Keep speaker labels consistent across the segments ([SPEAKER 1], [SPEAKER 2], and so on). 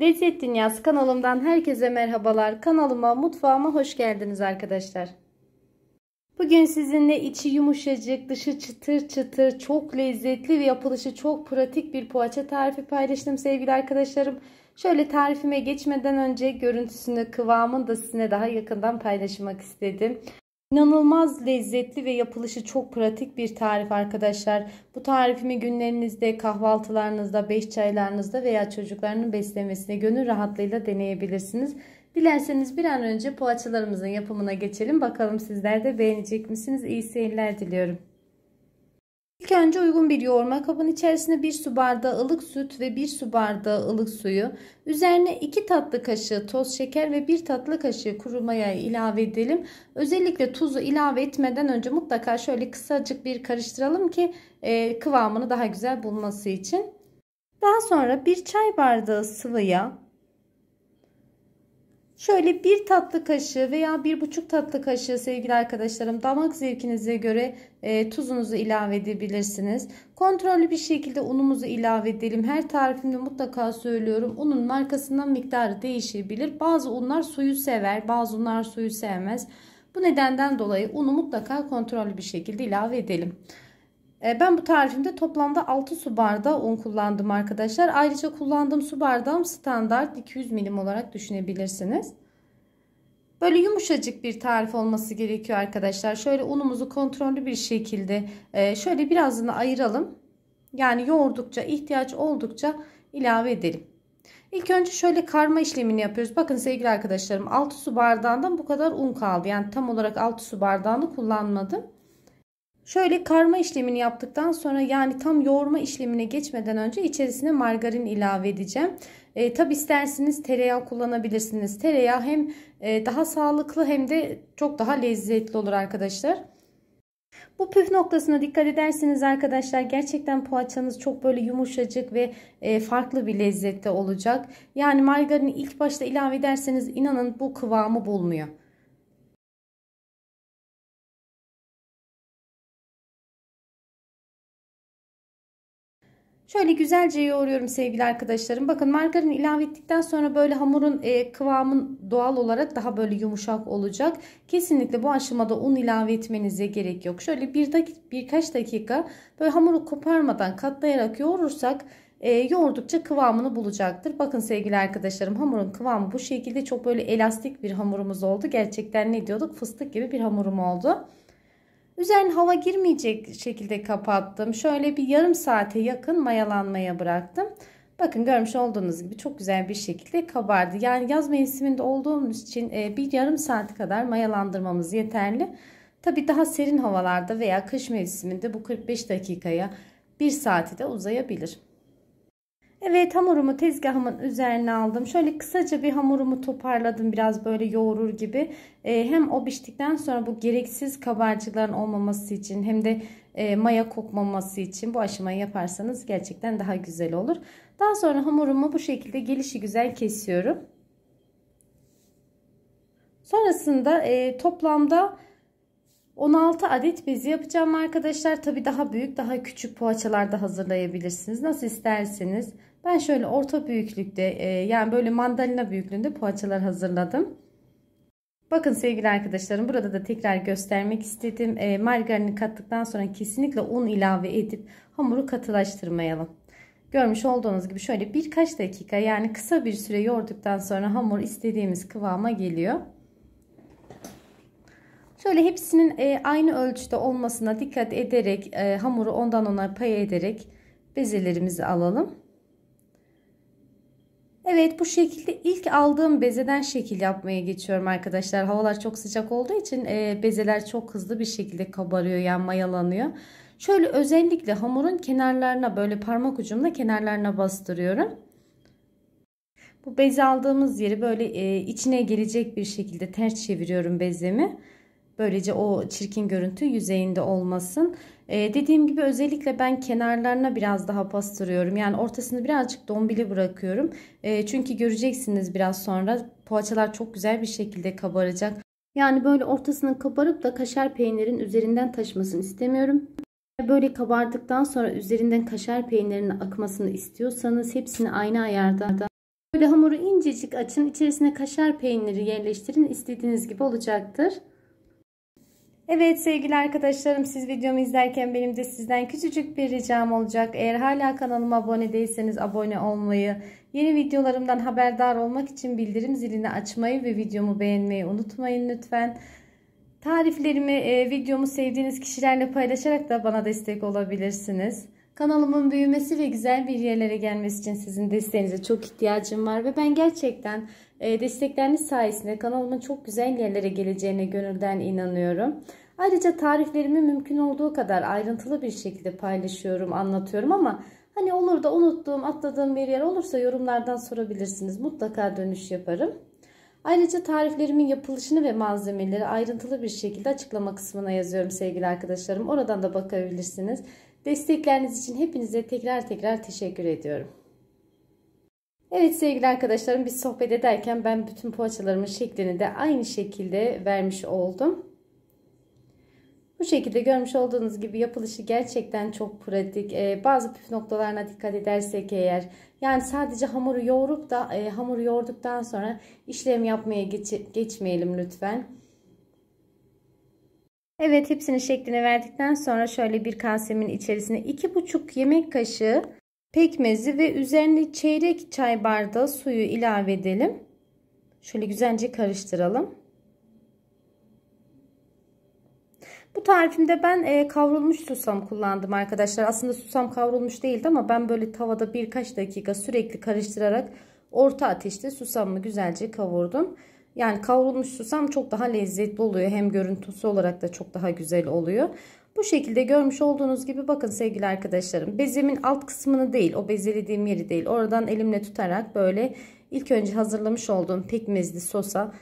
[SPEAKER 1] Lezzet Dünyası kanalımdan herkese merhabalar. Kanalıma, mutfağıma hoş geldiniz arkadaşlar. Bugün sizinle içi yumuşacık, dışı çıtır çıtır, çok lezzetli ve yapılışı çok pratik bir poğaça tarifi paylaştım sevgili arkadaşlarım. Şöyle tarifime geçmeden önce görüntüsünü, kıvamını da sizinle daha yakından paylaşmak istedim. İnanılmaz lezzetli ve yapılışı çok pratik bir tarif arkadaşlar. Bu tarifimi günlerinizde, kahvaltılarınızda, beş çaylarınızda veya çocuklarının beslemesine gönül rahatlığıyla deneyebilirsiniz. Dilerseniz bir an önce poğaçalarımızın yapımına geçelim. Bakalım sizler de beğenecek misiniz? İyi seyirler diliyorum. İlk önce uygun bir yoğurma kabın içerisine 1 su bardağı ılık süt ve 1 su bardağı ılık suyu, üzerine 2 tatlı kaşığı toz şeker ve 1 tatlı kaşığı kuru maya ilave edelim. Özellikle tuzu ilave etmeden önce mutlaka şöyle kısacık bir karıştıralım ki e, kıvamını daha güzel bulması için. Daha sonra 1 çay bardağı sıvı yağ, Şöyle bir tatlı kaşığı veya bir buçuk tatlı kaşığı sevgili arkadaşlarım damak zevkinize göre e, tuzunuzu ilave edebilirsiniz. Kontrollü bir şekilde unumuzu ilave edelim. Her tarifimde mutlaka söylüyorum. Unun markasından miktarı değişebilir. Bazı unlar suyu sever, bazı unlar suyu sevmez. Bu nedenden dolayı unu mutlaka kontrollü bir şekilde ilave edelim. E, ben bu tarifimde toplamda 6 su bardağı un kullandım arkadaşlar. Ayrıca kullandığım su bardağım standart 200 milim olarak düşünebilirsiniz. Böyle yumuşacık bir tarif olması gerekiyor arkadaşlar. Şöyle unumuzu kontrollü bir şekilde e, şöyle birazını ayıralım. Yani yoğurdukça ihtiyaç oldukça ilave edelim. İlk önce şöyle karma işlemini yapıyoruz. Bakın sevgili arkadaşlarım 6 su bardağından bu kadar un kaldı. Yani tam olarak 6 su bardağını kullanmadım. Şöyle karma işlemini yaptıktan sonra yani tam yoğurma işlemine geçmeden önce içerisine margarin ilave edeceğim. E, tabi isterseniz tereyağı kullanabilirsiniz. Tereyağı hem e, daha sağlıklı hem de çok daha lezzetli olur arkadaşlar. Bu püf noktasına dikkat ederseniz arkadaşlar gerçekten poğaçanız çok böyle yumuşacık ve e, farklı bir lezzette olacak. Yani margarini ilk başta ilave ederseniz inanın bu kıvamı bulmuyor. Şöyle güzelce yoğuruyorum sevgili arkadaşlarım. Bakın margarin ilave ettikten sonra böyle hamurun e, kıvamın doğal olarak daha böyle yumuşak olacak. Kesinlikle bu aşamada un ilave etmenize gerek yok. Şöyle bir dakik, birkaç dakika böyle hamuru koparmadan katlayarak yoğurursak e, yoğurdukça kıvamını bulacaktır. Bakın sevgili arkadaşlarım hamurun kıvamı bu şekilde çok böyle elastik bir hamurumuz oldu. Gerçekten ne diyorduk fıstık gibi bir hamurum oldu. Üzerine hava girmeyecek şekilde kapattım. Şöyle bir yarım saate yakın mayalanmaya bıraktım. Bakın görmüş olduğunuz gibi çok güzel bir şekilde kabardı. Yani yaz mevsiminde olduğumuz için e, bir yarım saat kadar mayalandırmamız yeterli. Tabi daha serin havalarda veya kış mevsiminde bu 45 dakikaya 1 saati de uzayabilir. Evet hamurumu tezgahımın üzerine aldım. Şöyle kısaca bir hamurumu toparladım biraz böyle yoğurur gibi. E, hem o piştikten sonra bu gereksiz kabarcıkların olmaması için hem de e, maya kokmaması için bu aşamayı yaparsanız gerçekten daha güzel olur. Daha sonra hamurumu bu şekilde gelişi güzel kesiyorum. Sonrasında e, toplamda 16 adet bezi yapacağım arkadaşlar. Tabi daha büyük daha küçük poğaçalar da hazırlayabilirsiniz. Nasıl isterseniz. Ben şöyle orta büyüklükte e, yani böyle mandalina büyüklüğünde poğaçalar hazırladım. Bakın sevgili arkadaşlarım burada da tekrar göstermek istedim. E, margarini kattıktan sonra kesinlikle un ilave edip hamuru katılaştırmayalım. Görmüş olduğunuz gibi şöyle birkaç dakika yani kısa bir süre yoğurduktan sonra hamur istediğimiz kıvama geliyor. Şöyle hepsinin e, aynı ölçüde olmasına dikkat ederek e, hamuru ondan ona pay ederek bezelerimizi alalım. Evet bu şekilde ilk aldığım bezeden şekil yapmaya geçiyorum arkadaşlar. Havalar çok sıcak olduğu için e, bezeler çok hızlı bir şekilde kabarıyor yani mayalanıyor. Şöyle özellikle hamurun kenarlarına böyle parmak ucumla kenarlarına bastırıyorum. Bu bezi aldığımız yeri böyle e, içine gelecek bir şekilde ters çeviriyorum bezemi. Böylece o çirkin görüntü yüzeyinde olmasın. Ee, dediğim gibi özellikle ben kenarlarına biraz daha pastırıyorum. Yani ortasını birazcık dombili bırakıyorum. Ee, çünkü göreceksiniz biraz sonra poğaçalar çok güzel bir şekilde kabaracak. Yani böyle ortasının kabarıp da kaşar peynirin üzerinden taşmasını istemiyorum. Böyle kabardıktan sonra üzerinden kaşar peynirinin akmasını istiyorsanız hepsini aynı ayarda Böyle hamuru incecik açın içerisine kaşar peyniri yerleştirin istediğiniz gibi olacaktır. Evet sevgili arkadaşlarım siz videomu izlerken benim de sizden küçücük bir ricam olacak. Eğer hala kanalıma abone değilseniz abone olmayı, yeni videolarımdan haberdar olmak için bildirim zilini açmayı ve videomu beğenmeyi unutmayın lütfen. Tariflerimi e, videomu sevdiğiniz kişilerle paylaşarak da bana destek olabilirsiniz. Kanalımın büyümesi ve güzel bir yerlere gelmesi için sizin desteğinize çok ihtiyacım var. Ve ben gerçekten e, destekleriniz sayesinde kanalımın çok güzel yerlere geleceğine gönülden inanıyorum. Ayrıca tariflerimi mümkün olduğu kadar ayrıntılı bir şekilde paylaşıyorum, anlatıyorum ama hani olur da unuttuğum, atladığım bir yer olursa yorumlardan sorabilirsiniz. Mutlaka dönüş yaparım. Ayrıca tariflerimin yapılışını ve malzemeleri ayrıntılı bir şekilde açıklama kısmına yazıyorum sevgili arkadaşlarım. Oradan da bakabilirsiniz. Destekleriniz için hepinize tekrar tekrar teşekkür ediyorum. Evet sevgili arkadaşlarım biz sohbet ederken ben bütün poğaçalarımın şeklini de aynı şekilde vermiş oldum. Bu şekilde görmüş olduğunuz gibi yapılışı gerçekten çok pratik. Ee, bazı püf noktalarına dikkat edersek eğer yani sadece hamuru yoğurup da e, hamuru yoğurduktan sonra işlem yapmaya geç geçmeyelim lütfen. Evet hepsinin şeklini verdikten sonra şöyle bir kasemin içerisine 2,5 yemek kaşığı pekmezi ve üzerine çeyrek çay bardağı suyu ilave edelim. Şöyle güzelce karıştıralım. Bu tarifimde ben e, kavrulmuş susam kullandım arkadaşlar. Aslında susam kavrulmuş değildi ama ben böyle tavada birkaç dakika sürekli karıştırarak orta ateşte susamımı güzelce kavurdum. Yani kavrulmuş susam çok daha lezzetli oluyor. Hem görüntüsü olarak da çok daha güzel oluyor. Bu şekilde görmüş olduğunuz gibi bakın sevgili arkadaşlarım. Bezemin alt kısmını değil o bezelediğim yeri değil. Oradan elimle tutarak böyle ilk önce hazırlamış olduğum pekmezli sosa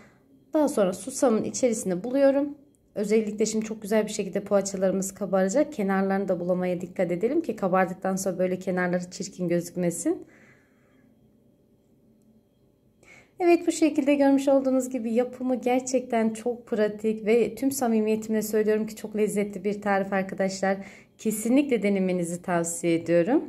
[SPEAKER 1] daha sonra susamın içerisine buluyorum. Özellikle şimdi çok güzel bir şekilde poğaçalarımız kabaracak. Kenarlarını da bulamaya dikkat edelim ki kabardıktan sonra böyle kenarları çirkin gözükmesin. Evet bu şekilde görmüş olduğunuz gibi yapımı gerçekten çok pratik ve tüm samimiyetimle söylüyorum ki çok lezzetli bir tarif arkadaşlar. Kesinlikle denemenizi tavsiye ediyorum.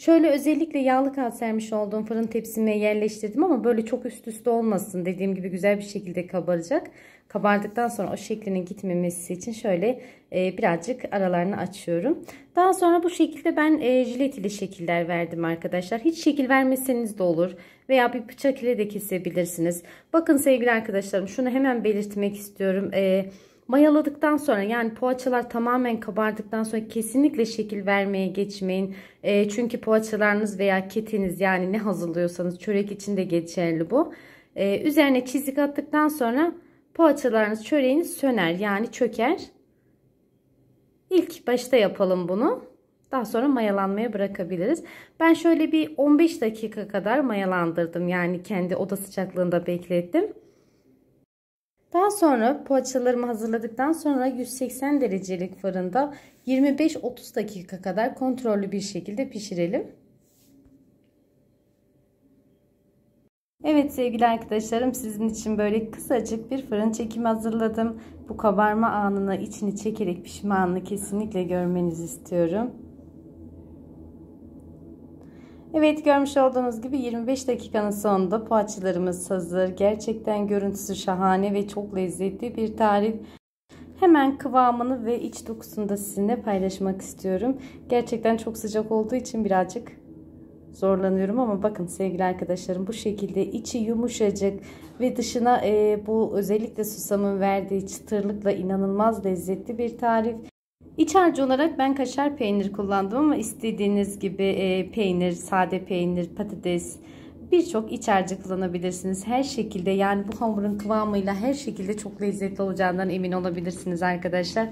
[SPEAKER 1] Şöyle özellikle yağlı kağıt sermiş olduğum fırın tepsime yerleştirdim ama böyle çok üst üste olmasın. Dediğim gibi güzel bir şekilde kabaracak. Kabardıktan sonra o şeklinin gitmemesi için şöyle e, birazcık aralarını açıyorum. Daha sonra bu şekilde ben e, jilet ile şekiller verdim arkadaşlar. Hiç şekil vermeseniz de olur veya bir bıçak ile de kesebilirsiniz. Bakın sevgili arkadaşlarım şunu hemen belirtmek istiyorum. Evet Mayaladıktan sonra yani poğaçalar tamamen kabardıktan sonra kesinlikle şekil vermeye geçmeyin. E, çünkü poğaçalarınız veya ketiniz yani ne hazırlıyorsanız çörek için de geçerli bu. E, üzerine çizik attıktan sonra poğaçalarınız çöreğiniz söner yani çöker. İlk başta yapalım bunu. Daha sonra mayalanmaya bırakabiliriz. Ben şöyle bir 15 dakika kadar mayalandırdım. Yani kendi oda sıcaklığında beklettim. Daha sonra poğaçalarımı hazırladıktan sonra 180 derecelik fırında 25-30 dakika kadar kontrollü bir şekilde pişirelim. Evet sevgili arkadaşlarım sizin için böyle kısacık bir fırın çekimi hazırladım. Bu kabarma anına içini çekerek pişme anını kesinlikle görmenizi istiyorum. Evet görmüş olduğunuz gibi 25 dakikanın sonunda poğaçalarımız hazır. Gerçekten görüntüsü şahane ve çok lezzetli bir tarif. Hemen kıvamını ve iç dokusunu da sizinle paylaşmak istiyorum. Gerçekten çok sıcak olduğu için birazcık zorlanıyorum ama bakın sevgili arkadaşlarım bu şekilde içi yumuşacık ve dışına e, bu özellikle susamın verdiği çıtırlıkla inanılmaz lezzetli bir tarif. İç harcı olarak ben kaşar peynir kullandım ama istediğiniz gibi e, peynir, sade peynir, patates birçok iç harcı kullanabilirsiniz. Her şekilde yani bu hamurun kıvamıyla her şekilde çok lezzetli olacağından emin olabilirsiniz arkadaşlar.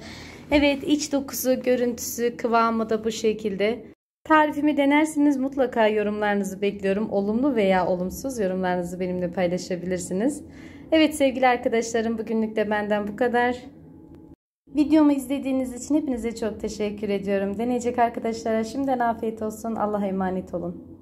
[SPEAKER 1] Evet iç dokusu, görüntüsü, kıvamı da bu şekilde. Tarifimi denersiniz mutlaka yorumlarınızı bekliyorum. Olumlu veya olumsuz yorumlarınızı benimle paylaşabilirsiniz. Evet sevgili arkadaşlarım bugünlük de benden bu kadar. Videomu izlediğiniz için hepinize çok teşekkür ediyorum. Deneyecek arkadaşlara şimdiden afiyet olsun. Allah'a emanet olun.